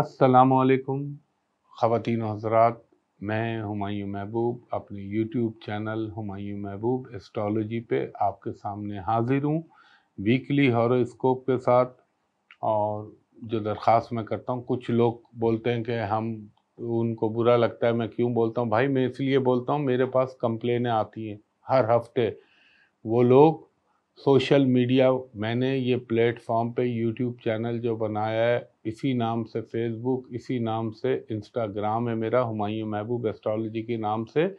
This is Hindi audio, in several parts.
असलकुम ख़वान हजरात मैं हमायूं महबूब अपने यूट्यूब चैनल हमायूं महबूब एस्ट्रोलॉजी पे आपके सामने हाजिर हूँ वीकली हॉरोस्कोप के साथ और जो दरख्वास्त मैं करता हूँ कुछ लोग बोलते हैं कि हम उनको बुरा लगता है मैं क्यों बोलता हूँ भाई मैं इसलिए बोलता हूँ मेरे पास कंप्लेनें आती हैं हर हफ्ते वो लोग सोशल मीडिया मैंने ये प्लेटफॉर्म पे यूट्यूब चैनल जो बनाया है इसी नाम से फेसबुक इसी नाम से इंस्टाग्राम है मेरा हुमायूं महबूब एस्ट्रोलॉजी के नाम से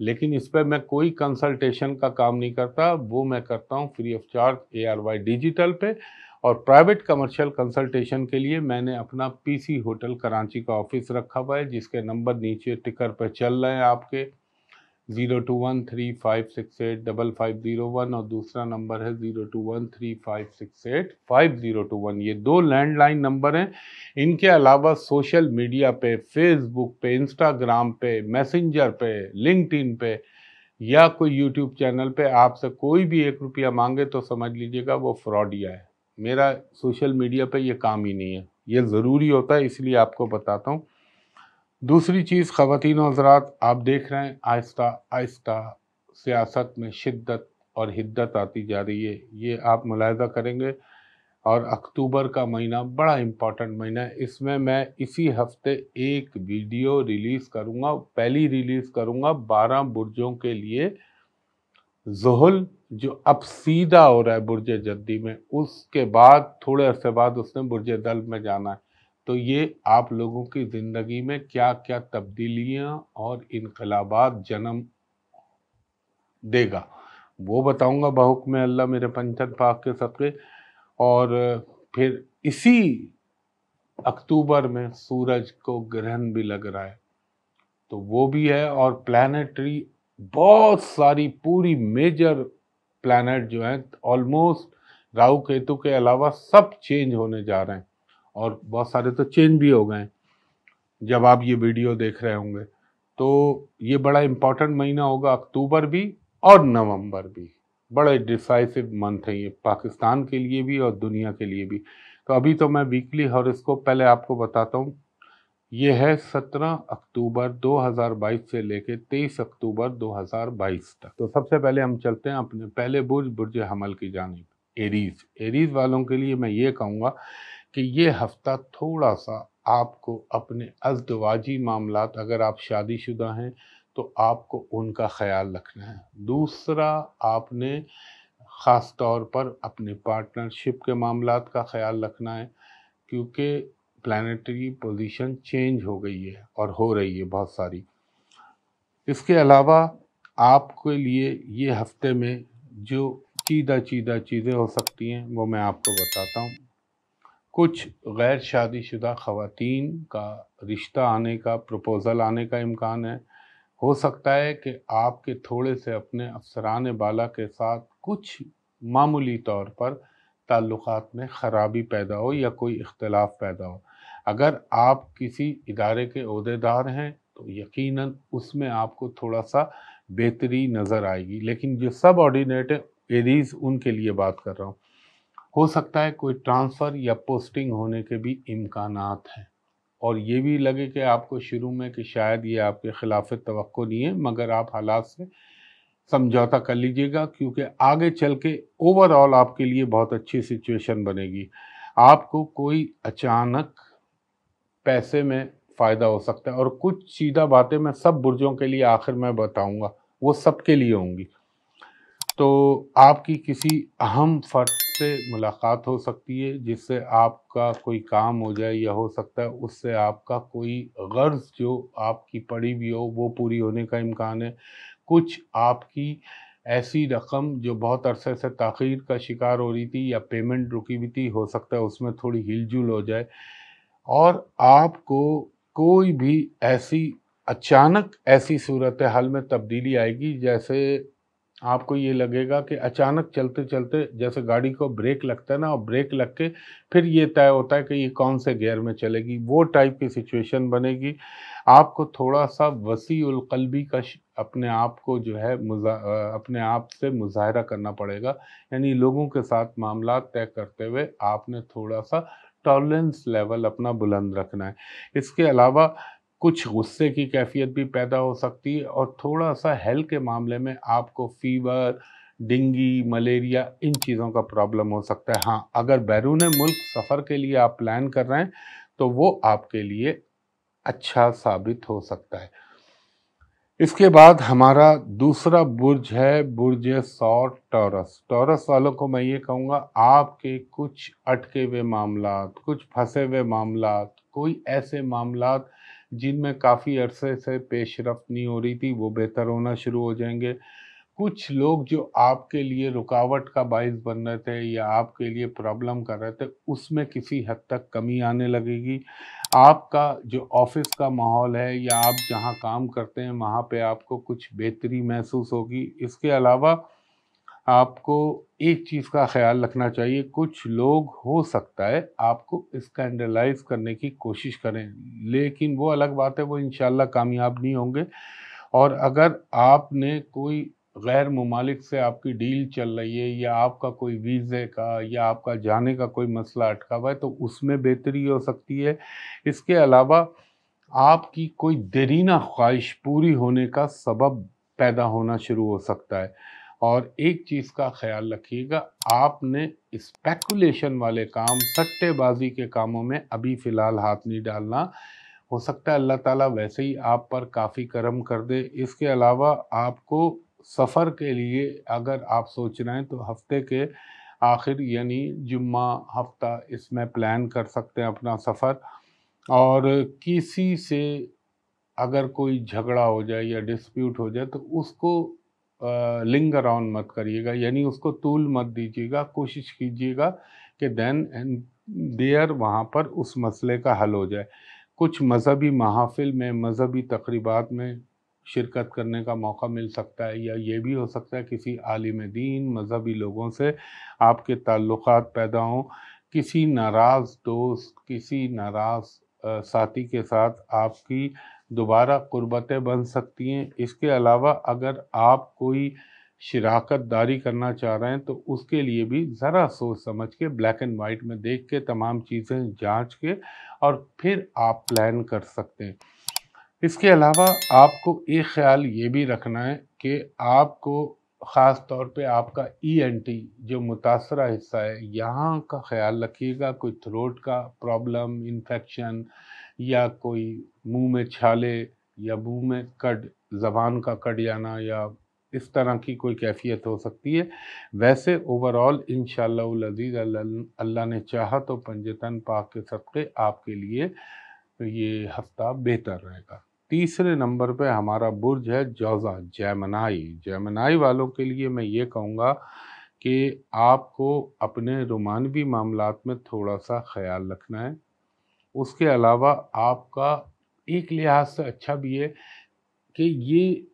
लेकिन इस पर मैं कोई कंसल्टेशन का काम नहीं करता वो मैं करता हूँ free of charge A R Y digital पे और प्राइवेट कमर्शियल कंसल्टेशन के लिए मैंने अपना पीसी होटल कराची का ऑफिस रखा हुआ है जिसके नंबर नीचे टिकर पर चल रहे हैं आपके zero two one three five six eight double five zero one और दूसरा नंबर है zero two one three five six eight five zero two one ये दो लैंडलाइन नंबर हैं इनके अलावा सोशल मीडिया पे फेसबुक पे इंस्टाग्राम पे मैसेंजर पे लिंकड पे या कोई यूट्यूब चैनल पे आपसे कोई भी एक रुपया मांगे तो समझ लीजिएगा वो फ्रॉडिया है मेरा सोशल मीडिया पर यह काम ही नहीं है ये ज़रूरी होता है इसलिए आपको बताता हूँ दूसरी चीज़ ख़वान हजरात आप देख रहे हैं आहिस्ता आहिस्ता सियासत में शिद्दत और हिद्दत आती जा रही है ये आप मुलायजा करेंगे और अक्टूबर का महीना बड़ा इम्पॉर्टेंट महीना है इसमें मैं इसी हफ्ते एक वीडियो रिलीज़ करूँगा पहली रिलीज़ करूँगा बारह बुर्जों के लिए जहल जो अब सीधा हो रहा है बुरज जद्दी में उसके बाद थोड़े अरसे बाद उसने बुरज दल में जाना है तो ये आप लोगों की ज़िंदगी में क्या क्या तब्दीलियाँ और इनकलाबात जन्म देगा वो बताऊंगा बहुक में अल्लाह मेरे पंचन पाक के सबके और फिर इसी अक्टूबर में सूरज को ग्रहण भी लग रहा है तो वो भी है और प्लानिटरी बहुत सारी पूरी मेजर प्लानट जो हैं ऑलमोस्ट राहु केतु के अलावा सब चेंज होने जा रहे हैं और बहुत सारे तो चेंज भी हो गए जब आप ये वीडियो देख रहे होंगे तो ये बड़ा इम्पॉर्टेंट महीना होगा अक्टूबर भी और नवंबर भी बड़े डिसाइसिव मंथ है ये पाकिस्तान के लिए भी और दुनिया के लिए भी तो अभी तो मैं वीकली इसको पहले आपको बताता हूँ ये है 17 अक्टूबर 2022 से लेके 23 अक्टूबर 2022 तक तो सबसे पहले हम चलते हैं अपने पहले बुर्ज बुर्ज हमल की जानब एरीज एरीज वालों के लिए मैं ये कहूँगा कि ये हफ्ता थोड़ा सा आपको अपने अजदवाजी मामला अगर आप शादीशुदा हैं तो आपको उनका ख्याल रखना है दूसरा आपने ख़ास तौर पर अपने पार्टनरशिप के मामला का ख्याल रखना है क्योंकि प्लानटरी पोजीशन चेंज हो गई है और हो रही है बहुत सारी इसके अलावा आपके लिए ये हफ्ते में जो चीदा चीदा चीज़ें हो सकती हैं वो मैं आपको बताता हूँ कुछ गैर शादीशुदा ख़वातीन का रिश्ता आने का प्रपोज़ल आने का इम्कान है हो सकता है कि आपके थोड़े से अपने अफसरान बाला के साथ कुछ मामूली तौर पर ताल्लुक़ात में ख़राबी पैदा हो या कोई इख्तलाफ पैदा हो अगर आप किसी इदारे के अहदेदार हैं तो यकीनन उसमें आपको थोड़ा सा बेहतरी नज़र आएगी लेकिन जो सब ऑर्डिनेट एरीज़ उनके लिए बात कर रहा हूँ हो सकता है कोई ट्रांसफ़र या पोस्टिंग होने के भी इम्कान हैं और ये भी लगे कि आपको शुरू में कि शायद ये आपके खिलाफ तो नहीं है मगर आप हालात से समझौता कर लीजिएगा क्योंकि आगे चल के ओवरऑल आपके लिए बहुत अच्छी सिचुएशन बनेगी आपको कोई अचानक पैसे में फ़ायदा हो सकता है और कुछ सीधा बातें मैं सब बुर्जों के लिए आखिर में बताऊंगा वो सबके लिए होंगी तो आपकी किसी अहम फर्क से मुलाकात हो सकती है जिससे आपका कोई काम हो जाए या हो सकता है उससे आपका कोई गर्ज जो आपकी पड़ी भी हो वो पूरी होने का इम्कान है कुछ आपकी ऐसी रकम जो बहुत अरसे से तखीर का शिकार हो रही थी या पेमेंट रुकी हुई थी हो सकता है उसमें थोड़ी हिलजुल हो जाए और आपको कोई भी ऐसी अचानक ऐसी सूरत हाल में तब्दीली आएगी जैसे आपको ये लगेगा कि अचानक चलते चलते जैसे गाड़ी को ब्रेक लगता है ना और ब्रेक लग के फिर ये तय होता है कि ये कौन से गियर में चलेगी वो टाइप की सिचुएशन बनेगी आपको थोड़ा सा वसी का अपने आप को जो है मुजा अपने आप से मुजाहरा करना पड़ेगा यानी लोगों के साथ मामला तय करते हुए आपने थोड़ा सा टॉलरेंस लेवल अपना बुलंद रखना है इसके अलावा कुछ गुस्से की कैफियत भी पैदा हो सकती है और थोड़ा सा हेल्थ के मामले में आपको फीवर डेंगी मलेरिया इन चीज़ों का प्रॉब्लम हो सकता है हाँ अगर बैरून मुल्क सफ़र के लिए आप प्लान कर रहे हैं तो वो आपके लिए अच्छा साबित हो सकता है इसके बाद हमारा दूसरा बुर्ज है बुर्ज सॉट टॉरस टॉरस वालों को मैं ये कहूँगा आपके कुछ अटके हुए मामला कुछ फंसे हुए मामला कोई ऐसे मामला जिनमें काफ़ी अरसे से पेशरफ नहीं हो रही थी वो बेहतर होना शुरू हो जाएंगे कुछ लोग जो आपके लिए रुकावट का बायस बन रहे थे या आपके लिए प्रॉब्लम कर रहे थे उसमें किसी हद तक कमी आने लगेगी आपका जो ऑफिस का माहौल है या आप जहां काम करते हैं वहां पे आपको कुछ बेहतरी महसूस होगी इसके अलावा आपको एक चीज़ का ख्याल रखना चाहिए कुछ लोग हो सकता है आपको स्कैंडलाइज करने की कोशिश करें लेकिन वो अलग बात है वो इन कामयाब नहीं होंगे और अगर आपने कोई गैर ममालिक से आपकी डील चल रही है या आपका कोई वीज़े का या आपका जाने का कोई मसला अटका हुआ है तो उसमें बेहतरी हो सकती है इसके अलावा आपकी कोई देरीना ख्वाहिश पूरी होने का सबब पैदा होना शुरू हो सकता है और एक चीज़ का ख्याल रखिएगा आपने स्पेकुलेशन वाले काम सट्टेबाजी के कामों में अभी फ़िलहाल हाथ नहीं डालना हो सकता है अल्लाह ताला वैसे ही आप पर काफ़ी करम कर दे इसके अलावा आपको सफ़र के लिए अगर आप सोच रहे हैं तो हफ्ते के आखिर यानी जुम्मा हफ्ता इसमें प्लान कर सकते हैं अपना सफ़र और किसी से अगर कोई झगड़ा हो जाए या डिस्प्यूट हो जाए तो उसको लिंग अराउंड मत करिएगा यानी उसको तूल मत दीजिएगा कोशिश कीजिएगा कि देन एंड देयर वहाँ पर उस मसले का हल हो जाए कुछ मजहबी महाफिल में मजहबी तकरीबात में शिरकत करने का मौका मिल सकता है या ये भी हो सकता है किसी आलिम दीन मजहबी लोगों से आपके ताल्लुकात पैदा हों किसी नाराज़ दोस्त किसी नाराज़ साथी के साथ आपकी दोबारा कुर्बतें बन सकती हैं इसके अलावा अगर आप कोई शराकत दारी करना चाह रहे हैं तो उसके लिए भी ज़रा सोच समझ के ब्लैक एंड वाइट में देख के तमाम चीज़ें जांच के और फिर आप प्लान कर सकते हैं इसके अलावा आपको एक ख्याल ये भी रखना है कि आपको ख़ास तौर पे आपका ई एन टी जो मुतासरा हिस्सा है यहाँ का ख्याल रखिएगा कोई थ्रोट का प्रॉब्लम इन्फेक्शन या कोई मुंह में छाले या मुंह में कट जबान का कट जाना या इस तरह की कोई कैफियत हो सकती है वैसे ओवरऑल इन शजीज़ अल्लाह ने चाहा तो पंजतन पाक के सदक़े आपके लिए ये हफ्ता बेहतर रहेगा तीसरे नंबर पे हमारा बुर्ज है जौज़ा जैमनाई जैमनाई वालों के लिए मैं ये कहूँगा कि आपको अपने रोमानवी मामला में थोड़ा सा ख्याल रखना है उसके अलावा आपका एक लिहाज से अच्छा भी है कि ये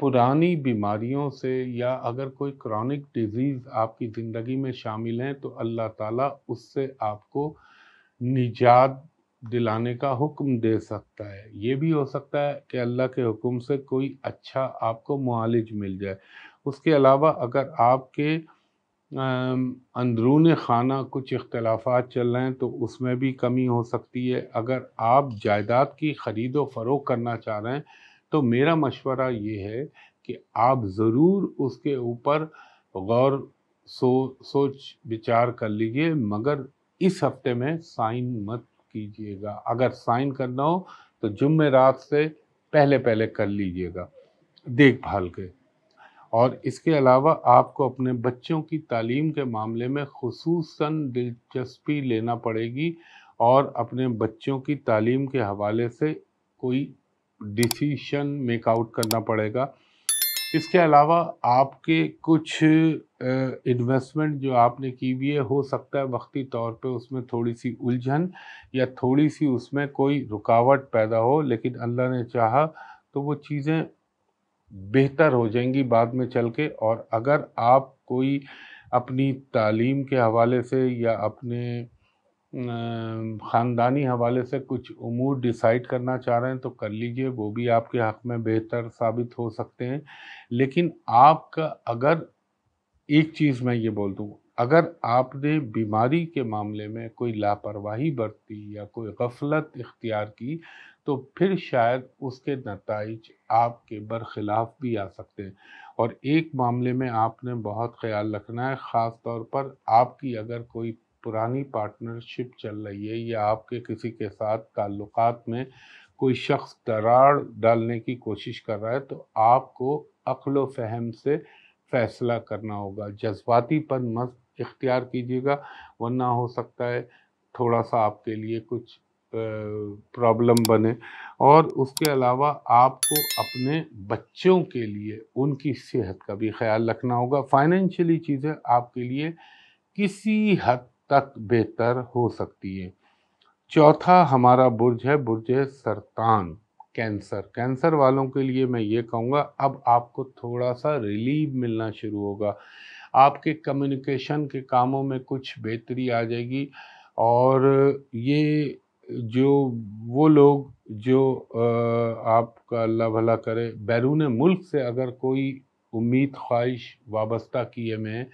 पुरानी बीमारियों से या अगर कोई क्रॉनिक डिजीज़ आपकी ज़िंदगी में शामिल हैं तो अल्लाह ताला उससे आपको निजात दिलाने का हुक्म दे सकता है ये भी हो सकता है कि अल्लाह के हुक्म से कोई अच्छा आपको मालिज मिल जाए उसके अलावा अगर आपके अंदरून खाना कुछ अख्तलाफा चल रहे हैं तो उसमें भी कमी हो सकती है अगर आप जायदाद की ख़रीद फ़रोख करना चाह रहे हैं तो मेरा मशवरा ये है कि आप ज़रूर उसके ऊपर गौर सो सोच विचार कर लीजिए मगर इस हफ्ते में साइन मत कीजिएगा अगर साइन करना हो तो जुम्मे रात से पहले पहले कर लीजिएगा देखभाल के और इसके अलावा आपको अपने बच्चों की तालीम के मामले में खसूस दिलचस्पी लेना पड़ेगी और अपने बच्चों की तालीम के हवाले से कोई डिसीशन मेकआउट करना पड़ेगा इसके अलावा आपके कुछ इन्वेस्टमेंट जो आपने की हुई है हो सकता है वक्ती तौर पे उसमें थोड़ी सी उलझन या थोड़ी सी उसमें कोई रुकावट पैदा हो लेकिन अल्लाह ने चाहा तो वो चीज़ें बेहतर हो जाएंगी बाद में चल के और अगर आप कोई अपनी तालीम के हवाले से या अपने ख़ानदानी हवाले से कुछ उमूर डिसाइड करना चाह रहे हैं तो कर लीजिए वो भी आपके हक़ में बेहतर साबित हो सकते हैं लेकिन आपका अगर एक चीज़ मैं ये बोल दूँ अगर आपने बीमारी के मामले में कोई लापरवाही बरती या कोई गफलत इख्तियार की तो फिर शायद उसके नतज आपके बरखिलाफ़ भी आ सकते हैं और एक मामले में आपने बहुत ख्याल रखना है ख़ास तौर पर आपकी अगर कोई पुरानी पार्टनरशिप चल रही है या आपके किसी के साथ ताल्लुकात में कोई शख्स दरार डालने की कोशिश कर रहा है तो आपको अकल फहम से फ़ैसला करना होगा जज्बातीपन मत इख्तियार कीजिएगा वरना हो सकता है थोड़ा सा आपके लिए कुछ प्रॉब्लम बने और उसके अलावा आपको अपने बच्चों के लिए उनकी सेहत का भी ख्याल रखना होगा फाइनेंशियली चीज़ें आपके लिए किसी हद तक बेहतर हो सकती है चौथा हमारा बुर्ज है बुर्ज है सरतान कैंसर कैंसर वालों के लिए मैं ये कहूँगा अब आपको थोड़ा सा रिलीव मिलना शुरू होगा आपके कम्युनिकेशन के कामों में कुछ बेहतरी आ जाएगी और ये जो वो लोग जो आपका अल्लाह भला करे बैरून मुल्क से अगर कोई उम्मीद ख्वाहिश वाबस्ता किए में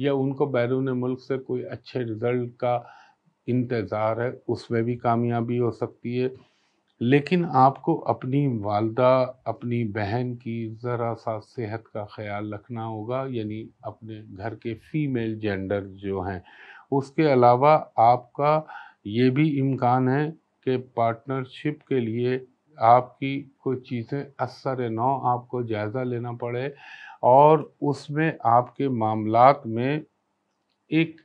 या उनको बैरून मुल्क से कोई अच्छे रिज़ल्ट का इंतज़ार है उसमें भी कामयाबी हो सकती है लेकिन आपको अपनी वालदा अपनी बहन की ज़रा सा सेहत का ख्याल रखना होगा यानी अपने घर के फीमेल जेंडर जो हैं उसके अलावा आपका ये भी इम्कान है कि पार्टनरशिप के लिए आपकी कोई चीज़ें असर नौ आपको जायज़ा लेना पड़े और उसमें आपके मामलात में एक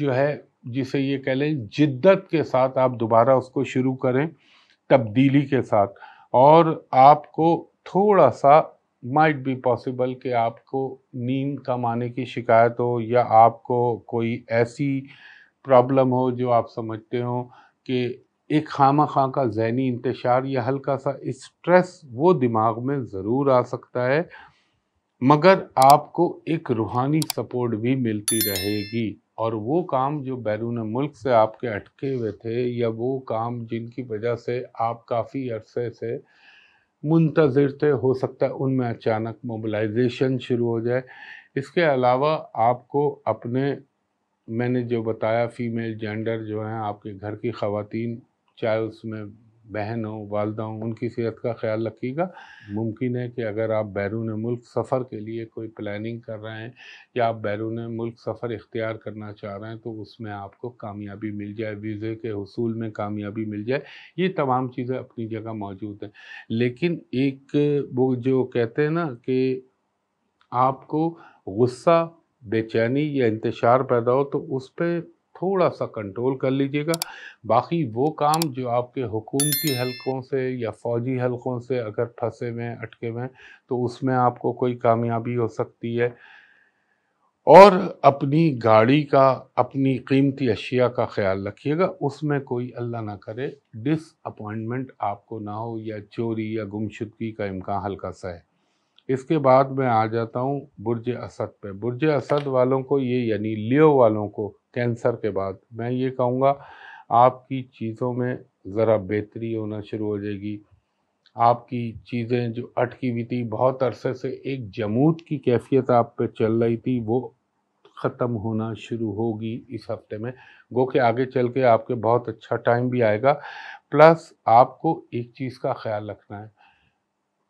जो है जिसे ये कह लें जिद्दत के साथ आप दोबारा उसको शुरू करें तब्दीली के साथ और आपको थोड़ा सा माइट बी पॉसिबल कि आपको नींद कम आने की शिकायत हो या आपको कोई ऐसी प्रॉब्लम हो जो आप समझते हो कि एक खामा खां का जहनी इंतशार या हल्का सा स्ट्रेस वो दिमाग में ज़रूर आ सकता है मगर आपको एक रूहानी सपोर्ट भी मिलती रहेगी और वो काम जो बैरून मुल्क से आपके अटके हुए थे या वो काम जिनकी वजह से आप काफ़ी अरसे से मुंतज़र थे हो सकता है उनमें अचानक मोबलाइजेशन शुरू हो जाए इसके अलावा आपको अपने मैंने जो बताया फीमेल जेंडर जो हैं आपके घर की खातन चाहे उसमें बहन हो वालदा हों उनकी सेहत का ख्याल रखिएगा मुमकिन है कि अगर आप बैरून मुल्क सफ़र के लिए कोई प्लानिंग कर रहे हैं या आप बैरून मुल्क सफ़र इख्तियार करना चाह रहे हैं तो उसमें आपको कामयाबी मिल जाए वीज़े के हसूल में कामयाबी मिल जाए ये तमाम चीज़ें अपनी जगह मौजूद हैं लेकिन एक वो जो कहते हैं ना कि आपको गुस्सा बेचैनी या इंतशार पैदा हो तो उस पर थोड़ा सा कंट्रोल कर लीजिएगा बाकी वो काम जो आपके हुकूमती हलकों से या फ़ौजी हलकों से अगर फंसे हुए हैं अटके हुए हैं तो उसमें आपको कोई कामयाबी हो सकती है और अपनी गाड़ी का अपनी कीमती अशिया का ख्याल रखिएगा उसमें कोई अल्लाह ना करे डिसअपॉइंटमेंट आपको ना हो या चोरी या गुमशुदगी का इम्कान हल्का सा है इसके बाद मैं आ जाता हूँ बुरज असद पे बुरज असद वालों को ये यानी लियो वालों को कैंसर के बाद मैं ये कहूँगा आपकी चीज़ों में ज़रा बेहतरी होना शुरू हो जाएगी आपकी चीज़ें जो अटकी हुई थी बहुत अरसे से एक जमूत की कैफियत आप पे चल रही थी वो ख़त्म होना शुरू होगी इस हफ्ते में गो के आगे चल के आपके बहुत अच्छा टाइम भी आएगा प्लस आपको एक चीज़ का ख्याल रखना है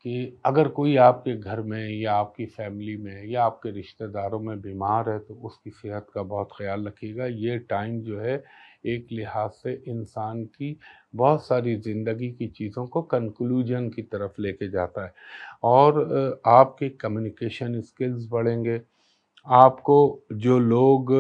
कि अगर कोई आपके घर में या आपकी फैमिली में या आपके रिश्तेदारों में बीमार है तो उसकी सेहत का बहुत ख्याल रखिएगा ये टाइम जो है एक लिहाज से इंसान की बहुत सारी ज़िंदगी की चीज़ों को कंक्लूजन की तरफ लेके जाता है और आपके कम्युनिकेशन स्किल्स बढ़ेंगे आपको जो लोग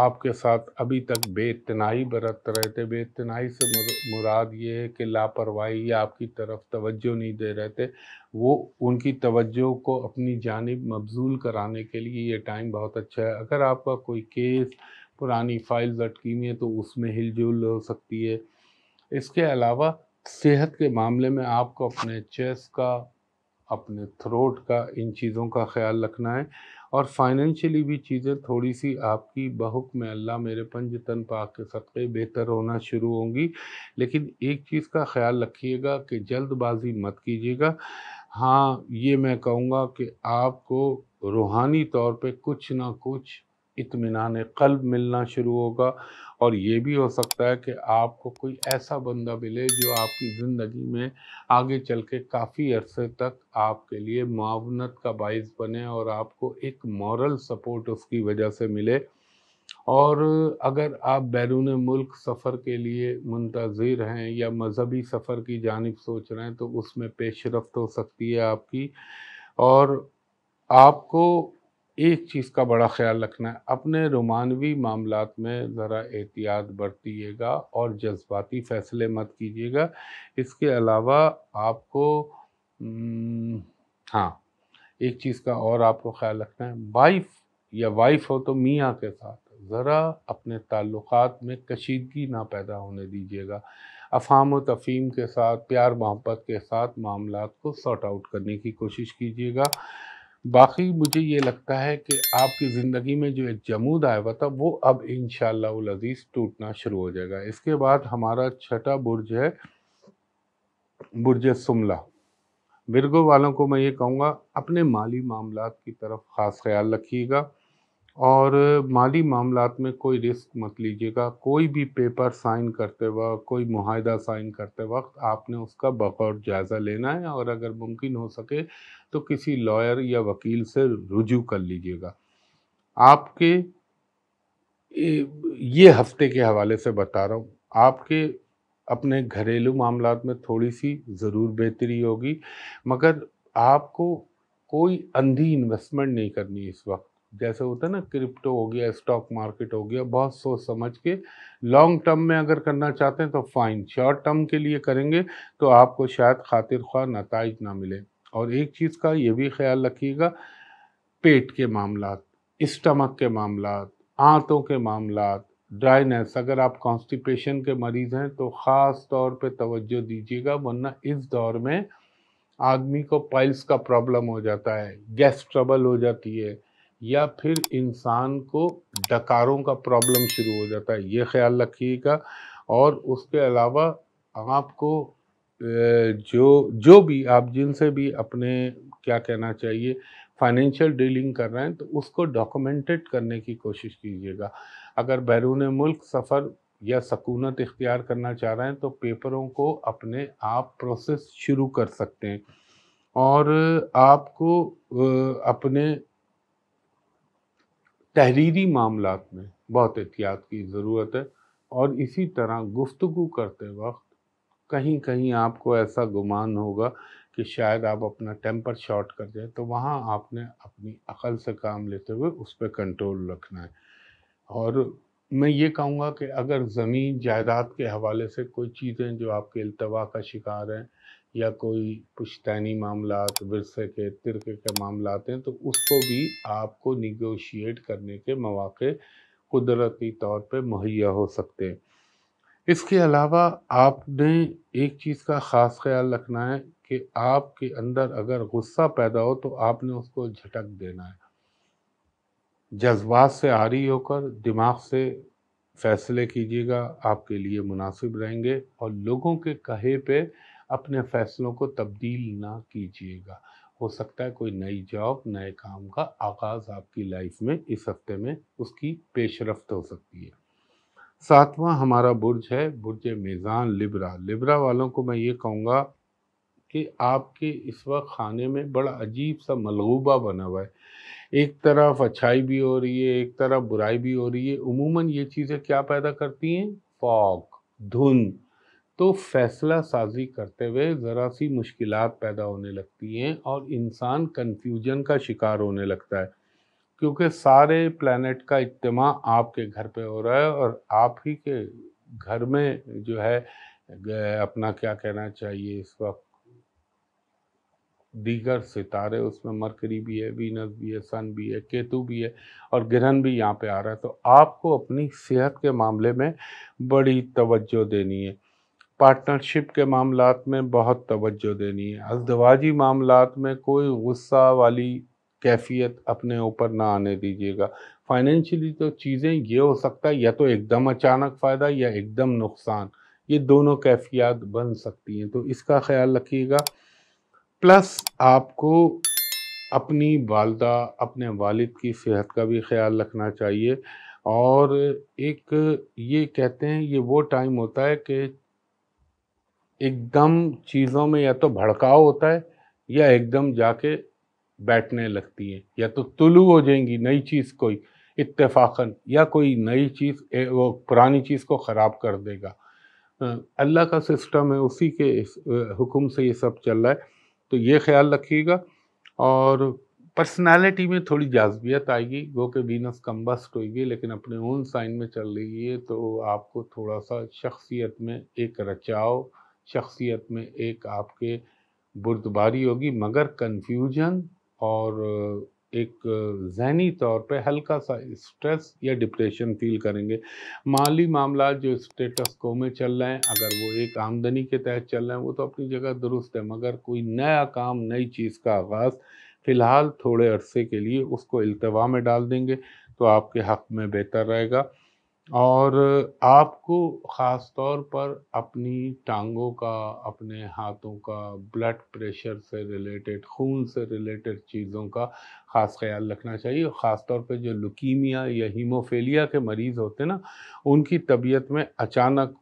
आपके साथ अभी तक बेतनाई बरत रहे थे बेतनाई से मुराद ये है कि लापरवाही या आपकी तरफ तवज्जो नहीं दे रहे थे वो उनकी तवज्जो को अपनी जानब मबजूल कराने के लिए ये टाइम बहुत अच्छा है अगर आपका कोई केस पुरानी फाइल्स अटकी हुई है तो उसमें हिलजुल हो सकती है इसके अलावा सेहत के मामले में आपको अपने चेस्ट का अपने थ्रोट का इन चीज़ों का ख्याल रखना है और फाइनेंशियली भी चीज़ें थोड़ी सी आपकी बहुक में अल्लाह मेरे पंज तन पाक के सदक़े बेहतर होना शुरू होंगी लेकिन एक चीज़ का ख्याल रखिएगा कि जल्दबाजी मत कीजिएगा हाँ ये मैं कहूँगा कि आपको रूहानी तौर पे कुछ ना कुछ इतमान कल्ब मिलना शुरू होगा और ये भी हो सकता है कि आपको कोई ऐसा बंदा मिले जो आपकी ज़िंदगी में आगे चल के काफ़ी अरसे तक आपके लिए मावनत का बायस बने और आपको एक मॉरल सपोर्ट उसकी वजह से मिले और अगर आप बैरून मुल्क सफ़र के लिए मंतज़िर हैं या मजहबी सफ़र की जानब सोच रहे हैं तो उसमें पेशरफ रफ्त हो सकती है आपकी और आपको एक चीज़ का बड़ा ख्याल रखना है अपने रोमानवी मामला में ज़रा एहतियात बरतीएगा और जज्बाती फ़ैसले मत कीजिएगा इसके अलावा आपको हाँ एक चीज़ का और आपको ख्याल रखना है वाइफ या वाइफ हो तो मियाँ के साथ ज़रा अपने ताल्लुकात में कशीदगी ना पैदा होने दीजिएगा अफाम व तफीम के साथ प्यार मोहब्बत के साथ मामला को सॉर्ट आउट करने की कोशिश कीजिएगा बाकी मुझे ये लगता है कि आपकी ज़िंदगी में जो एक जमूद आया हुआ था वो अब इन शजीज़ टूटना शुरू हो जाएगा इसके बाद हमारा छठा बुर्ज है बुर्ज शुमला बिरगो वालों को मैं ये कहूँगा अपने माली मामला की तरफ ख़ास ख्याल रखिएगा और माली मामला में कोई रिस्क मत लीजिएगा कोई भी पेपर साइन करते वक्त कोई माहदा साइन करते वक्त आपने उसका बखौर जायज़ा लेना है और अगर मुमकिन हो सके तो किसी लॉयर या वकील से रुजू कर लीजिएगा आपके ये हफ्ते के हवाले से बता रहा हूँ आपके अपने घरेलू मामला में थोड़ी सी ज़रूर बेहतरी होगी मगर आपको कोई अंधी इन्वेस्टमेंट नहीं करनी इस वक्त जैसे होता है ना क्रिप्टो हो गया स्टॉक मार्केट हो गया बहुत सोच समझ के लॉन्ग टर्म में अगर करना चाहते हैं तो फाइन शॉर्ट टर्म के लिए करेंगे तो आपको शायद खातिर ख्वाह नतज ना मिले और एक चीज़ का ये भी ख्याल रखिएगा पेट के मामला स्टमक के मामला आंतों के मामला ड्राइनेस अगर आप कॉन्स्टिपेशन के मरीज़ हैं तो ख़ास तौर पे तवज्जो दीजिएगा वरना इस दौर में आदमी को पाइल्स का प्रॉब्लम हो जाता है गैस ट्रबल हो जाती है या फिर इंसान को डकारों का प्रॉब्लम शुरू हो जाता है ये ख्याल रखिएगा और उसके अलावा आपको जो जो भी आप जिनसे भी अपने क्या कहना चाहिए फाइनेंशियल डीलिंग कर रहे हैं तो उसको डॉक्यूमेंटेड करने की कोशिश कीजिएगा अगर बैरून मुल्क सफ़र या सकूनत इख्तियार करना चाह रहे हैं तो पेपरों को अपने आप प्रोसेस शुरू कर सकते हैं और आपको अपने तहरीरी मामला में बहुत एहतियात की ज़रूरत है और इसी तरह गुफ्तु करते वक्त कहीं कहीं आपको ऐसा गुमान होगा कि शायद आप अपना टेम्पर शॉर्ट कर जाए तो वहाँ आपने अपनी अकल से काम लेते हुए उस पर कंट्रोल रखना है और मैं ये कहूँगा कि अगर ज़मीन जायदाद के हवाले से कोई चीज़ें जो आपके अल्तवा का शिकार हैं या कोई पुश्तैनी मामला वरसे के तिरके के मामला हैं तो उसको भी आपको निगोशिएट करने के मौाक़े कुदरती तौर पे मुहैया हो सकते हैं इसके अलावा आपने एक चीज़ का ख़ास ख्याल रखना है कि आपके अंदर अगर गुस्सा पैदा हो तो आपने उसको झटक देना है जज्बात से आरी होकर दिमाग से फ़ैसले कीजिएगा आपके लिए मुनासिब रहेंगे और लोगों के कहे पे अपने फैसलों को तब्दील ना कीजिएगा हो सकता है कोई नई जॉब नए काम का आगाज़ आपकी लाइफ में इस हफ्ते में उसकी पेशरफ्त हो सकती है सातवां हमारा बुर्ज है बुर्ज मेज़ान लिब्रा लिब्रा वालों को मैं ये कहूँगा कि आपके इस वक्त खाने में बड़ा अजीब सा मलगूबा बना हुआ है एक तरफ अच्छाई भी हो रही है एक तरफ बुराई भी हो रही है उमूमन ये चीज़ें क्या पैदा करती हैं फॉक धुंध तो फैसला साजी करते हुए ज़रा सी मुश्किल पैदा होने लगती हैं और इंसान कन्फ्यूजन का शिकार होने लगता है क्योंकि सारे प्लानट का इज्तम आपके घर पे हो रहा है और आप ही के घर में जो है अपना क्या कहना चाहिए इस वक्त दीगर सितारे उसमें मरकरी भी है वीनस भी है सन भी है केतु भी है और ग्रहण भी यहाँ पे आ रहा है तो आपको अपनी सेहत के मामले में बड़ी तवज्जो देनी है पार्टनरशिप के मामला में बहुत तवज्जो देनी है अजदवाजी मामला में कोई गुस्सा वाली कैफियत अपने ऊपर ना आने दीजिएगा फाइनेंशियली तो चीज़ें ये हो सकता है या तो एकदम अचानक फ़ायदा या एकदम नुकसान ये दोनों कैफियात बन सकती हैं तो इसका ख्याल रखिएगा प्लस आपको अपनी वालदा अपने वालिद की सेहत का भी ख्याल रखना चाहिए और एक ये कहते हैं ये वो टाइम होता है कि एकदम चीज़ों में या तो भड़काव होता है या एकदम जाके बैठने लगती हैं या तो तुलू हो जाएंगी नई चीज़ कोई इत्तेफाकन या कोई नई चीज़ वो पुरानी चीज़ को ख़राब कर देगा अल्लाह का सिस्टम है उसी के हुक्म से ये सब चल रहा है तो ये ख्याल रखिएगा और पर्सनालिटी में थोड़ी जाजबियत आएगी गो के बीनस कम्बस्ट होगी लेकिन अपने ओन साइन में चल रही है तो आपको थोड़ा सा शख्सियत में एक रचाव शख्सियत में एक आपके बुर्दबारी होगी मगर कन्फ्यूजन और एक जहनी तौर पे हल्का सा स्ट्रेस या डिप्रेशन फील करेंगे माली मामला जो स्टेटस को में चल रहे हैं अगर वो एक आमदनी के तहत चल रहे हैं वो तो अपनी जगह दुरुस्त है मगर कोई नया काम नई चीज़ का आगाज़ फ़िलहाल थोड़े अरसे के लिए उसको अल्तवा में डाल देंगे तो आपके हक़ में बेहतर रहेगा और आपको ख़ास तौर पर अपनी टांगों का अपने हाथों का ब्लड प्रेशर से रिलेटेड खून से रिलेटेड चीज़ों का ख़ास ख्याल रखना चाहिए ख़ास तौर पे जो लुकीमिया या हीमोफेलिया के मरीज़ होते हैं ना उनकी तबीयत में अचानक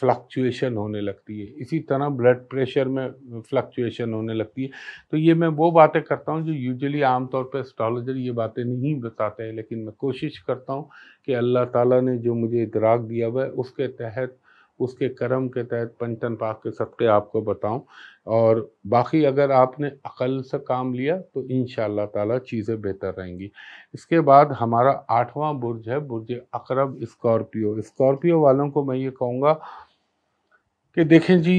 फ्लक्चुएशन होने लगती है इसी तरह ब्लड प्रेशर में फ्लक्चुएशन होने लगती है तो ये मैं वो बातें करता हूँ जो यूजली आमतौर पर एस्ट्रोलॉजर ये बातें नहीं बताते हैं लेकिन मैं कोशिश करता हूँ कि अल्लाह ताला ने जो मुझे इतराक दिया हुआ है उसके तहत उसके कर्म के तहत पंचन पाक के सबके आपको बताऊं और बाकी अगर आपने अकल से काम लिया तो इन ताला चीज़ें बेहतर रहेंगी इसके बाद हमारा आठवां बुर्ज है बुर्ज अकरब स्कॉर्पियो स्कॉर्पियो वालों को मैं ये कहूँगा कि देखें जी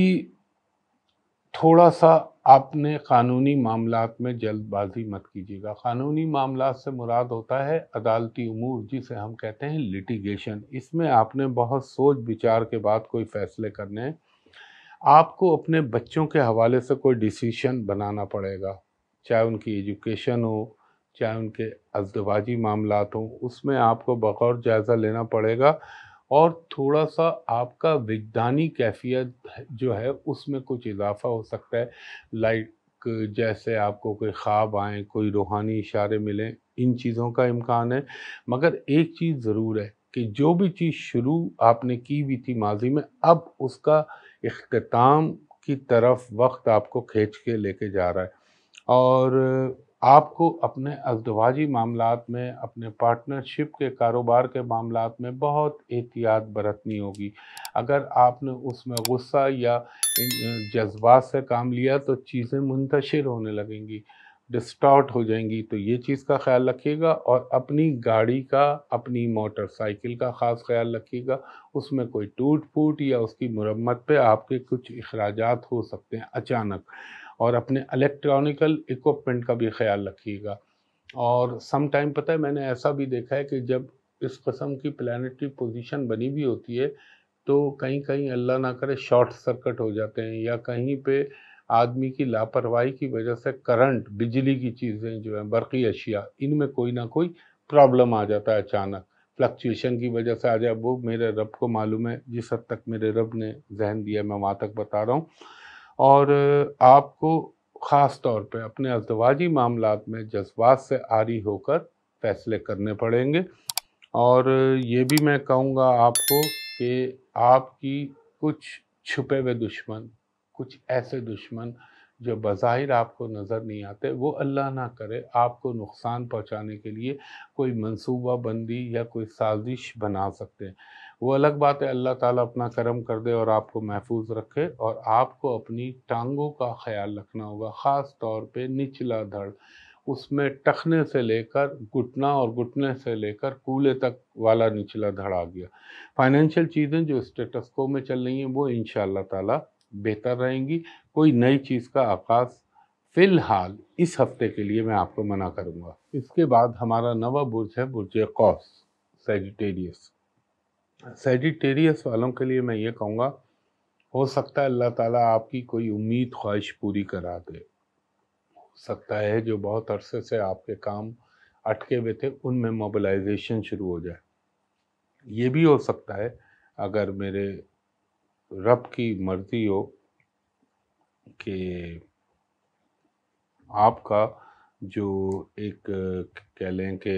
थोड़ा सा आपने कानूनी मामला में जल्दबाजी मत कीजिएगा कानूनी मामला से मुराद होता है अदालती उमूर जिसे हम कहते हैं लिटिगेशन इसमें आपने बहुत सोच विचार के बाद कोई फैसले करने हैं आपको अपने बच्चों के हवाले से कोई डिसीशन बनाना पड़ेगा चाहे उनकी एजुकेशन हो चाहे उनके अजदवाजी मामला हों उसमें आपको बगौर जायज़ा लेना पड़ेगा और थोड़ा सा आपका विज्ञानी कैफियत जो है उसमें कुछ इजाफा हो सकता है लाइक जैसे आपको कोई ख्वाब आए कोई रूहानी इशारे मिलें इन चीज़ों का इम्कान है मगर एक चीज़ ज़रूर है कि जो भी चीज़ शुरू आपने की हुई थी माजी में अब उसका अख्ताम की तरफ वक्त आपको खींच के लेके जा रहा है और आपको अपने अजदवाजी मामला में अपने पार्टनरशिप के कारोबार के मामला में बहुत एहतियात बरतनी होगी अगर आपने उसमें गुस्सा या जज्बात से काम लिया तो चीज़ें मुंतशिर होने लगेंगी डिस्टॉर्ट हो जाएंगी तो ये चीज़ का ख्याल रखिएगा और अपनी गाड़ी का अपनी मोटरसाइकिल का ख़ास ख्याल रखिएगा उसमें कोई टूट फूट या उसकी मरम्मत पे आपके कुछ अखराज हो सकते हैं अचानक और अपने इलेक्ट्रॉनिकल इक्विपमेंट का भी ख्याल रखिएगा और सम टाइम पता है मैंने ऐसा भी देखा है कि जब इस कस्म की प्लानटरी पोजीशन बनी भी होती है तो कहीं कहीं अल्लाह ना करे शॉर्ट सर्किट हो जाते हैं या कहीं पे आदमी की लापरवाही की वजह से करंट बिजली की चीज़ें जो हैं बरकी अशिया इनमें कोई ना कोई प्रॉब्लम आ जाता है अचानक फ्लक्चुएशन की वजह से आ जाए वो मेरे रब को मालूम है जिस हद तक मेरे रब ने जहन दिया मैं वहाँ तक बता रहा हूँ और आपको ख़ास तौर पे अपने अजवाजी मामला में जज्बात से आरी होकर फैसले करने पड़ेंगे और ये भी मैं कहूँगा आपको कि आपकी कुछ छुपे हुए दुश्मन कुछ ऐसे दुश्मन जो बाहिर आपको नज़र नहीं आते वो अल्लाह ना करे आपको नुकसान पहुँचाने के लिए कोई मंसूबा बंदी या कोई साजिश बना सकते हैं वो अलग बात है अल्लाह ताला अपना करम कर दे और आपको महफूज रखे और आपको अपनी टांगों का ख्याल रखना होगा ख़ास तौर पे निचला धड़ उसमें टखने से लेकर घुटना और घुटने से लेकर कूले तक वाला निचला धड़ आ गया फाइनेंशियल चीज़ें जो स्टेटस्को में चल रही हैं वो इन ताला बेहतर रहेंगी कोई नई चीज़ का आकाज फ़िलहाल इस हफ्ते के लिए मैं आपको मना करूँगा इसके बाद हमारा नवा बुर्ज है बुर्ज कौस सेजिटेरियस सेजिटेरियस वालों के लिए मैं ये कहूँगा हो सकता है अल्लाह ताला आपकी कोई उम्मीद ख्वाहिश पूरी करा दे हो सकता है जो बहुत अरसे से आपके काम अटके हुए थे उनमें मोबिलाइजेशन शुरू हो जाए ये भी हो सकता है अगर मेरे रब की मर्ज़ी हो कि आपका जो एक कह लें कि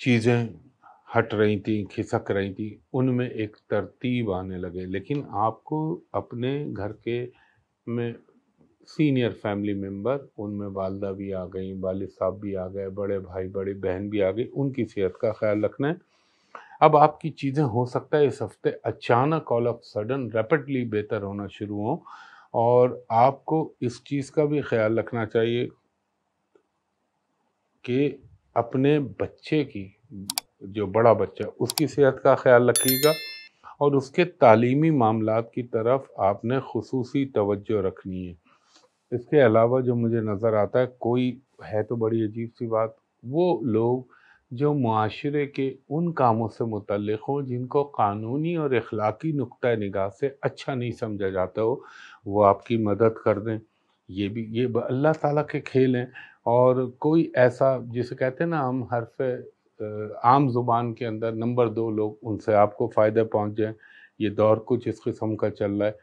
चीज़ें हट रही थी खिसक रही थी उनमें एक तरतीब आने लगे लेकिन आपको अपने घर के में सीनियर फैमिली मेम्बर उनमें वालदा भी आ गई वालिद साहब भी आ गए बड़े भाई बड़ी बहन भी आ गई उनकी सेहत का ख्याल रखना है अब आपकी चीज़ें हो सकता है इस हफ्ते अचानक ऑल ऑफ सडन रैपिडली बेहतर होना शुरू हो और आपको इस चीज़ का भी ख्याल रखना चाहिए कि अपने बच्चे की जो बड़ा बच्चा उसकी सेहत का ख्याल रखिएगा और उसके तालीमी मामला की तरफ आपने खसूसी तोज्जो रखनी है इसके अलावा जो मुझे नज़र आता है कोई है तो बड़ी अजीब सी बात वो लोग जो माशरे के उन कामों से मुतल हों जिनको कानूनी और अखलाकी नुक़ निगाह से अच्छा नहीं समझा जाता हो वो आपकी मदद कर दें ये भी ये अल्लाह ताला के खेल हैं और कोई ऐसा जिसे कहते हैं ना हम हरफ आम जुबान के अंदर नंबर दो लोग उनसे आपको फ़ायदे पहुँच जाए ये दौर कुछ इस किस्म का चल रहा है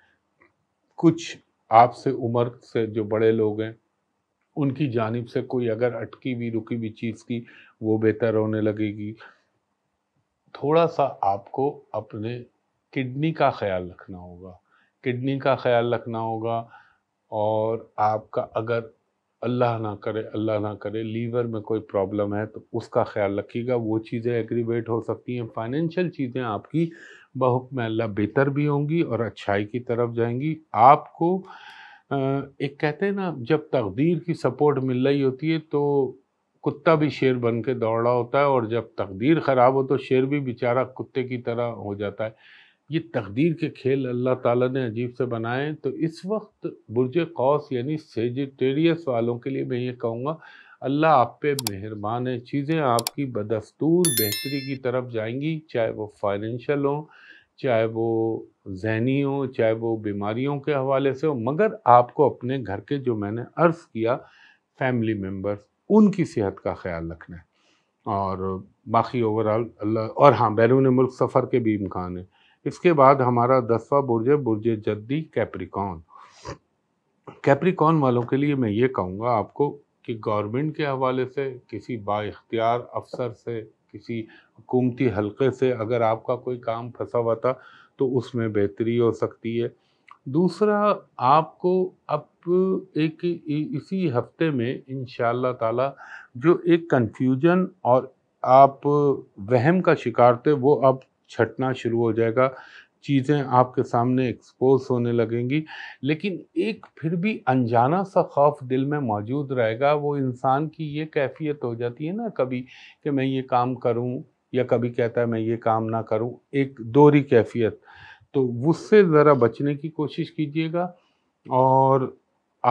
कुछ आपसे उम्र से जो बड़े लोग हैं उनकी जानब से कोई अगर अटकी भी रुकी भी चीज़ की वो बेहतर होने लगेगी थोड़ा सा आपको अपने किडनी का ख्याल रखना होगा किडनी का ख्याल रखना होगा और आपका अगर अल्लाह ना करे अल्लाह ना करे लीवर में कोई प्रॉब्लम है तो उसका ख्याल रखिएगा वो चीज़ें एग्रीवेट हो सकती हैं फाइनेंशियल चीज़ें आपकी बहुत में अल्लाह बेहतर भी होंगी और अच्छाई की तरफ जाएंगी आपको एक कहते हैं ना जब तकदीर की सपोर्ट मिल रही होती है तो कुत्ता भी शेर बन के दौड़ा होता है और जब तकदीर ख़राब हो तो शेर भी बेचारा कुत्ते की तरह हो जाता है ये तकदीर के खेल अल्लाह ताला ने अजीब से बनाए तो इस वक्त बुरज कौस यानी सेजिटेरियस वालों के लिए मैं ये कहूँगा अल्लाह आप पे मेहरबान है चीज़ें आपकी बदस्तूर बेहतरी की तरफ जाएंगी चाहे वो फाइनेंशियल हो चाहे वो जहनी हो चाहे वो बीमारियों के हवाले से हो मगर आपको अपने घर के जो मैंने अर्ज़ किया फैमिली मेम्बर्स उनकी सेहत का ख्याल रखना है और बाकी ओवरऑल अल्लाह और हाँ बैरून मुल्क सफ़र के भी इम्कान है इसके बाद हमारा दसवा बुर्ज है बुर्ज जद्दी कैप्रिकॉन कैप्रिकॉन वालों के लिए मैं ये कहूँगा आपको कि गवर्नमेंट के हवाले से किसी बाख्तियार अफसर से किसी हुकूमती हलके से अगर आपका कोई काम फंसा हुआ था तो उसमें बेहतरी हो सकती है दूसरा आपको अब एक इसी हफ्ते में इन ताला जो एक कन्फ्यूजन और आप वहम का शिकार थे वो अब छटना शुरू हो जाएगा चीज़ें आपके सामने एक्सपोज होने लगेंगी लेकिन एक फिर भी अनजाना सा खौफ दिल में मौजूद रहेगा वो इंसान की ये कैफियत हो जाती है ना कभी कि मैं ये काम करूं या कभी कहता है मैं ये काम ना करूं एक दोहरी कैफियत तो उससे ज़रा बचने की कोशिश कीजिएगा और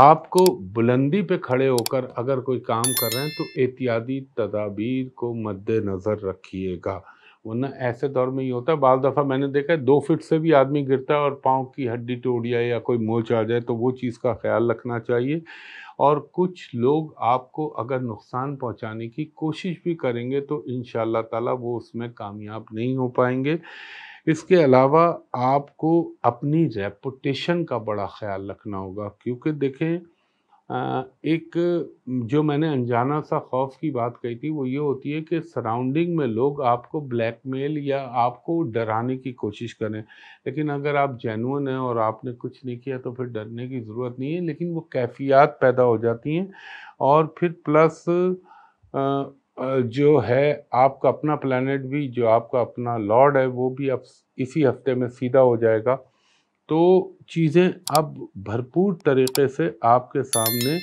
आपको बुलंदी पे खड़े होकर अगर कोई काम कर रहे हैं तो एहतियाती तदाबीर को मद्दनज़र रखिएगा वरना ऐसे दौर में ही होता है बाल दफ़ा मैंने देखा है दो फिट से भी आदमी गिरता है और पाँव की हड्डी टूट जाए या कोई मोच आ जाए तो वो चीज़ का ख्याल रखना चाहिए और कुछ लोग आपको अगर नुकसान पहुंचाने की कोशिश भी करेंगे तो इन ताला वो उसमें कामयाब नहीं हो पाएंगे इसके अलावा आपको अपनी रेपुटेशन का बड़ा ख्याल रखना होगा क्योंकि देखें एक जो मैंने अनजाना सा खौफ की बात कही थी वो ये होती है कि सराउंडिंग में लोग आपको ब्लैकमेल या आपको डराने की कोशिश करें लेकिन अगर आप जेनुअन हैं और आपने कुछ नहीं किया तो फिर डरने की ज़रूरत नहीं है लेकिन वो कैफियत पैदा हो जाती हैं और फिर प्लस जो है आपका अपना प्लानट भी जो आपका अपना लॉर्ड है वो भी अब इसी हफ्ते में सीधा हो जाएगा तो चीज़ें अब भरपूर तरीके से आपके सामने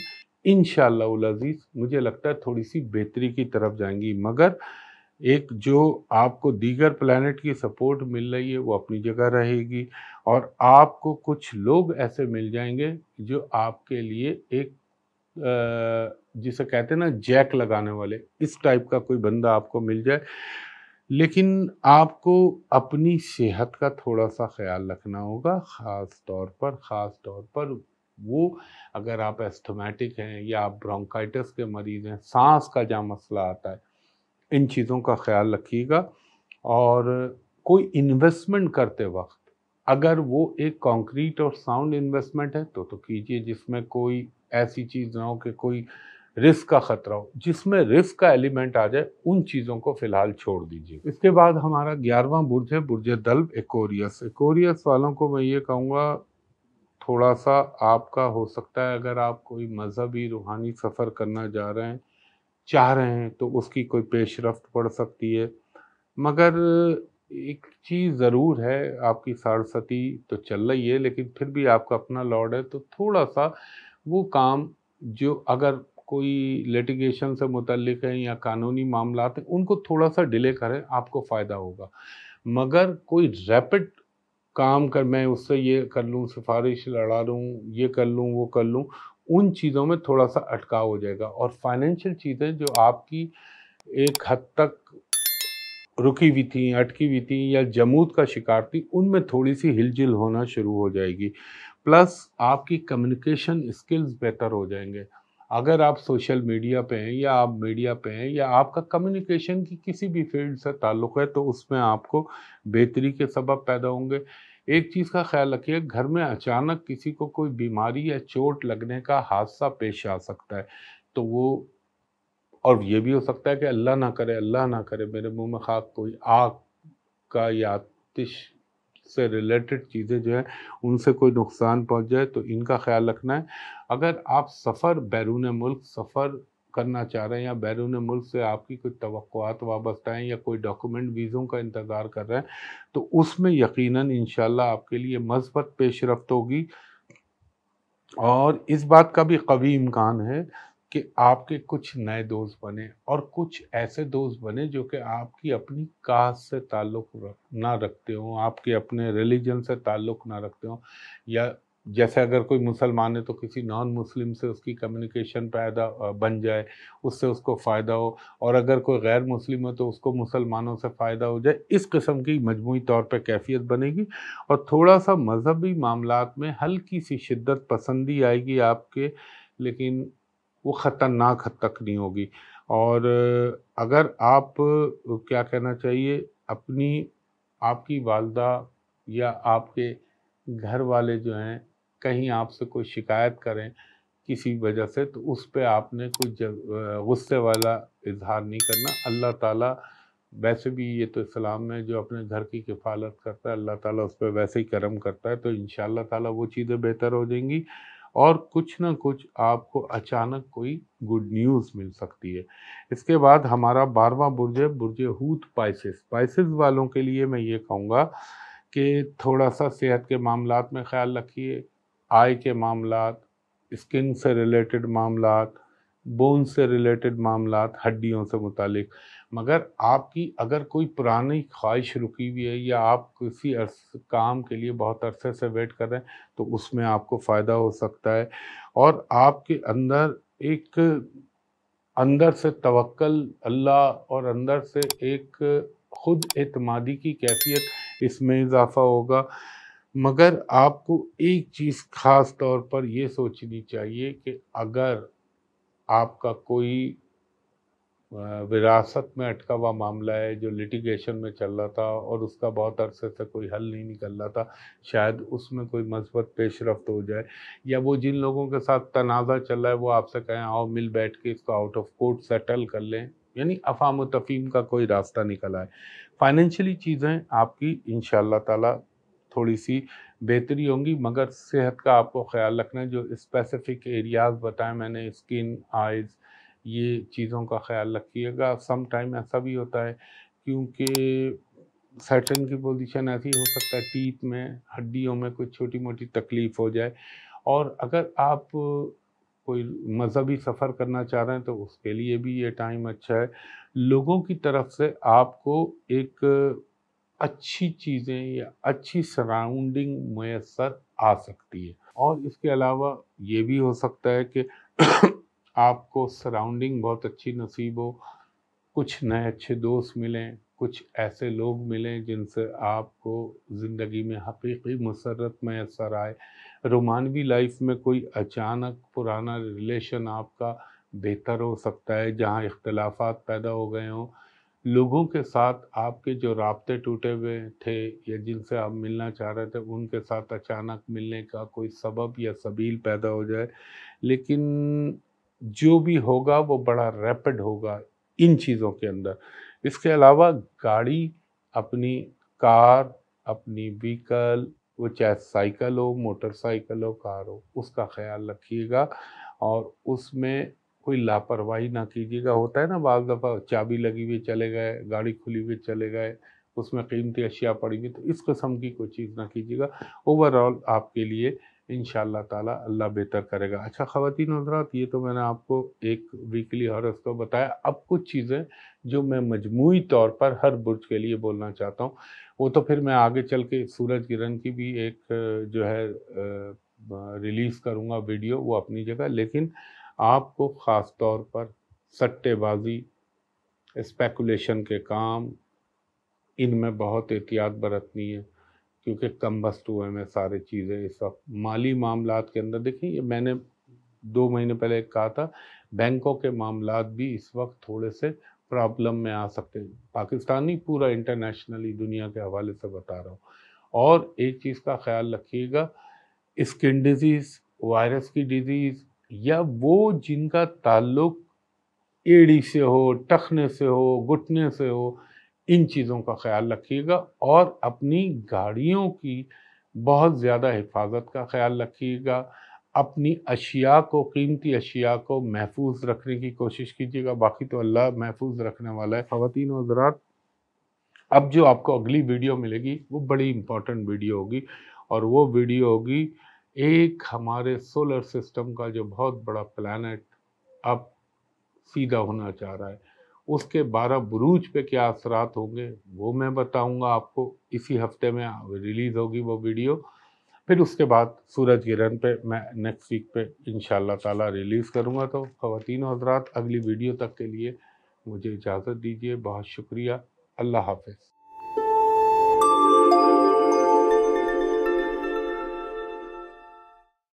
इन अजीज़ मुझे लगता है थोड़ी सी बेहतरी की तरफ जाएंगी मगर एक जो आपको दीगर प्लानट की सपोर्ट मिल रही है वो अपनी जगह रहेगी और आपको कुछ लोग ऐसे मिल जाएंगे जो आपके लिए एक जिसे कहते हैं ना जैक लगाने वाले इस टाइप का कोई बंदा आपको मिल जाए लेकिन आपको अपनी सेहत का थोड़ा सा ख्याल रखना होगा ख़ास तौर पर ख़ास तौर पर वो अगर आप एस्थमेटिक हैं या आप ब्रोंकाइटिस के मरीज़ हैं सांस का जहाँ मसला आता है इन चीज़ों का ख्याल रखिएगा और कोई इन्वेस्टमेंट करते वक्त अगर वो एक कंक्रीट और साउंड इन्वेस्टमेंट है तो तो कीजिए जिसमें कोई ऐसी चीज़ ना हो कि कोई रिस्क का खतरा हो जिसमें रिस्क का एलिमेंट आ जाए उन चीज़ों को फिलहाल छोड़ दीजिए इसके बाद हमारा ग्यारहवा बुर्ज है बुर्ज दल्ब एकोरियस एकोरियस वालों को मैं ये कहूँगा थोड़ा सा आपका हो सकता है अगर आप कोई मजहबी रूहानी सफ़र करना जा रहे हैं चाह रहे हैं तो उसकी कोई पेश रफ्त पड़ सकती है मगर एक चीज़ ज़रूर है आपकी सारसती तो चल रही है लेकिन फिर भी आपका अपना लॉर्ड है तो थोड़ा सा वो काम जो अगर कोई लिटिगेशन से मुतलिक है या कानूनी मामला हैं उनको थोड़ा सा डिले करें आपको फ़ायदा होगा मगर कोई रैपिड काम कर मैं उससे ये कर लूँ सिफारिश लड़ा लूँ ये कर लूँ वो कर लूँ उन चीज़ों में थोड़ा सा अटकाव हो जाएगा और फाइनेंशियल चीज़ें जो आपकी एक हद तक रुकी हुई थी अटकी हुई थी या जमूत का शिकार थी उनमें थोड़ी सी हिलजुल होना शुरू हो जाएगी प्लस आपकी कम्युनिकेशन स्किल्स बेहतर हो जाएंगे अगर आप सोशल मीडिया पे हैं या आप मीडिया पे हैं या आपका कम्युनिकेशन की किसी भी फील्ड से ताल्लुक़ है तो उसमें आपको बेहतरी के सबब पैदा होंगे एक चीज़ का ख्याल रखिए घर में अचानक किसी को कोई बीमारी या चोट लगने का हादसा पेश आ सकता है तो वो और ये भी हो सकता है कि अल्लाह ना करे अल्लाह ना करे मेरे मुंह में खाक कोई आग का या आतिश से रिलेटेड चीज़ें जो है उनसे कोई नुकसान पहुंच जाए तो इनका ख्याल रखना है अगर आप सफ़र बैरून मुल्क सफ़र करना चाह रहे हैं या बैरून मुल्क से आपकी कोई तो वाबस्ता हैं या कोई डॉक्यूमेंट वीज़ों का इंतज़ार कर रहे हैं तो उसमें यकीनन इन आपके लिए मजबत पेशरफ होगी और इस बात का भी कवी इम्कान है कि आपके कुछ नए दोस्त बने और कुछ ऐसे दोस्त बने जो कि आपकी अपनी कास्ट से ताल्लुक़ रख ना रखते हों आपके अपने रिलीजन से ताल्लुक़ ना रखते हों या जैसे अगर कोई मुसलमान है तो किसी नॉन मुस्लिम से उसकी कम्युनिकेशन पैदा बन जाए उससे उसको फ़ायदा हो और अगर कोई गैर मुस्लिम हो तो उसको मुसलमानों से फ़ायदा हो जाए इस किस्म की मजमू तौर पर कैफियत बनेगी और थोड़ा सा मजहबी मामला में हल्की सी शिद्दत पसंदी आएगी आपके लेकिन वो ख़तरनाक हद तक नहीं होगी और अगर आप क्या कहना चाहिए अपनी आपकी वालदा या आपके घर वाले जो हैं कहीं आपसे कोई शिकायत करें किसी वजह से तो उस पर आपने कोई गुस्से वाला इजहार नहीं करना अल्लाह ताला वैसे भी ये तो इस्लाम में जो अपने घर की किफ़ालत करता है अल्लाह ताला उस पर वैसे ही करम करता है तो इन ताला वो चीज़ें बेहतर हो जाएंगी और कुछ ना कुछ आपको अचानक कोई गुड न्यूज़ मिल सकती है इसके बाद हमारा बारवा बुर्ज है बुर्ज हूत पाइसिस पाइसिस वालों के लिए मैं ये कहूँगा कि थोड़ा सा सेहत के मामला में ख्याल रखिए आय के मामला स्किन से रिलेटेड मामला बोन से रिलेटेड मामला हड्डियों से मुतालिक मगर आपकी अगर कोई पुरानी ख्वाहिश रुकी हुई है या आप किसी काम के लिए बहुत अरसे से वेट कर रहे हैं तो उसमें आपको फ़ायदा हो सकता है और आपके अंदर एक अंदर से तवक्ल अल्लाह और अंदर से एक खुद एतमादी की कैफियत इसमें इजाफा होगा मगर आपको एक चीज़ ख़ास तौर पर यह सोचनी चाहिए कि अगर आपका कोई विरासत में अटका हुआ मामला है जो लिटिगेशन में चल रहा था और उसका बहुत अरसे से कोई हल नहीं निकल रहा था शायद उसमें कोई मजबत पेशरफ तो हो जाए या वो जिन लोगों के साथ तनाज़ा चल रहा है वो आपसे कहें आओ मिल बैठ के इसको आउट ऑफ कोर्ट सेटल कर लें यानी अफाम तफीम का कोई रास्ता निकल आए फाइनेंशियली चीज़ें आपकी इन ताला थोड़ी सी बेहतरी होंगी मगर सेहत का आपको ख्याल रखना है जो स्पेसिफिक एरियाज बताए मैंने स्किन आइज़ ये चीज़ों का ख्याल रखिएगा सम टाइम ऐसा भी होता है क्योंकि सर्टन की पोजीशन ऐसी हो सकता है टीथ में हड्डियों में कुछ छोटी मोटी तकलीफ़ हो जाए और अगर आप कोई मजहबी सफ़र करना चाह रहे हैं तो उसके लिए भी ये टाइम अच्छा है लोगों की तरफ से आपको एक अच्छी चीज़ें या अच्छी सराउंडिंग मैसर आ सकती है और इसके अलावा ये भी हो सकता है कि आपको सराउंडिंग बहुत अच्छी नसीब हो कुछ नए अच्छे दोस्त मिलें कुछ ऐसे लोग मिलें जिनसे आपको ज़िंदगी में हकीकी मसरत मैसर आए रोमानवी लाइफ में कोई अचानक पुराना रिलेशन आपका बेहतर हो सकता है जहाँ इख्तलाफात पैदा हो गए हों लोगों के साथ आपके जो रबते टूटे हुए थे या जिनसे आप मिलना चाह रहे थे उनके साथ अचानक मिलने का कोई सबब या सबील पैदा हो जाए लेकिन जो भी होगा वो बड़ा रैपिड होगा इन चीज़ों के अंदर इसके अलावा गाड़ी अपनी कार अपनी व्हीकल वो चाहे साइकिल हो मोटरसाइकिल हो कार हो उसका ख्याल रखिएगा और उसमें कोई लापरवाही ना कीजिएगा होता है ना बाज़ दफ़ा चाबी लगी हुई चले गए गाड़ी खुली हुई चले गए उसमें कीमती अशिया पड़ी हुई तो इस कस्म की कोई चीज़ ना कीजिएगा ओवरऑल आपके लिए इन ताला अल्लाह बेहतर करेगा अच्छा ख़वान हजरात ये तो मैंने आपको एक वीकली हर को बताया अब कुछ चीज़ें जो मैं मजमू तौर पर हर बुर्ज के लिए बोलना चाहता हूँ वो तो फिर मैं आगे चल के सूरज किरण की भी एक जो है रिलीज़ करूँगा वीडियो वो अपनी जगह लेकिन आपको ख़ास तौर पर सट्टेबाजी स्पेकुलेशन के काम इनमें बहुत एहतियात बरतनी है क्योंकि कम बस्त हुए में सारी चीज़ें इस वक्त माली मामला के अंदर देखें ये मैंने दो महीने पहले कहा था बैंकों के मामला भी इस वक्त थोड़े से प्रॉब्लम में आ सकते हैं पाकिस्तानी पूरा इंटरनेशनली दुनिया के हवाले से बता रहा हूँ और एक चीज़ का ख्याल रखिएगा स्किन डिजीज़ वायरस की डिजीज़ या वो जिनका ताल्लुक एड़ी से हो टखने से हो घुटने से हो इन चीज़ों का ख्याल रखिएगा और अपनी गाड़ियों की बहुत ज़्यादा हिफाजत का ख्याल रखिएगा अपनी अशिया को कीमती अशिया को महफूज रखने की कोशिश कीजिएगा बाकी तो अल्लाह महफूज रखने वाला है खातिन हजरात अब जो आपको अगली वीडियो मिलेगी वो बड़ी इम्पॉर्टेंट वीडियो होगी और वो वीडियो होगी एक हमारे सोलर सिस्टम का जो बहुत बड़ा प्लानट अब सीधा होना चाह रहा है उसके बारह बुरूज पे क्या असरात होंगे वो मैं बताऊंगा आपको इसी हफ्ते में रिलीज़ होगी वो वीडियो फिर उसके बाद सूरज गिरन पे मैं नेक्स्ट वीक पे इन ताला रिलीज़ करूँगा तो खातिन हजरात अगली वीडियो तक के लिए मुझे इजाज़त दीजिए बहुत शुक्रिया अल्लाह हाफिज़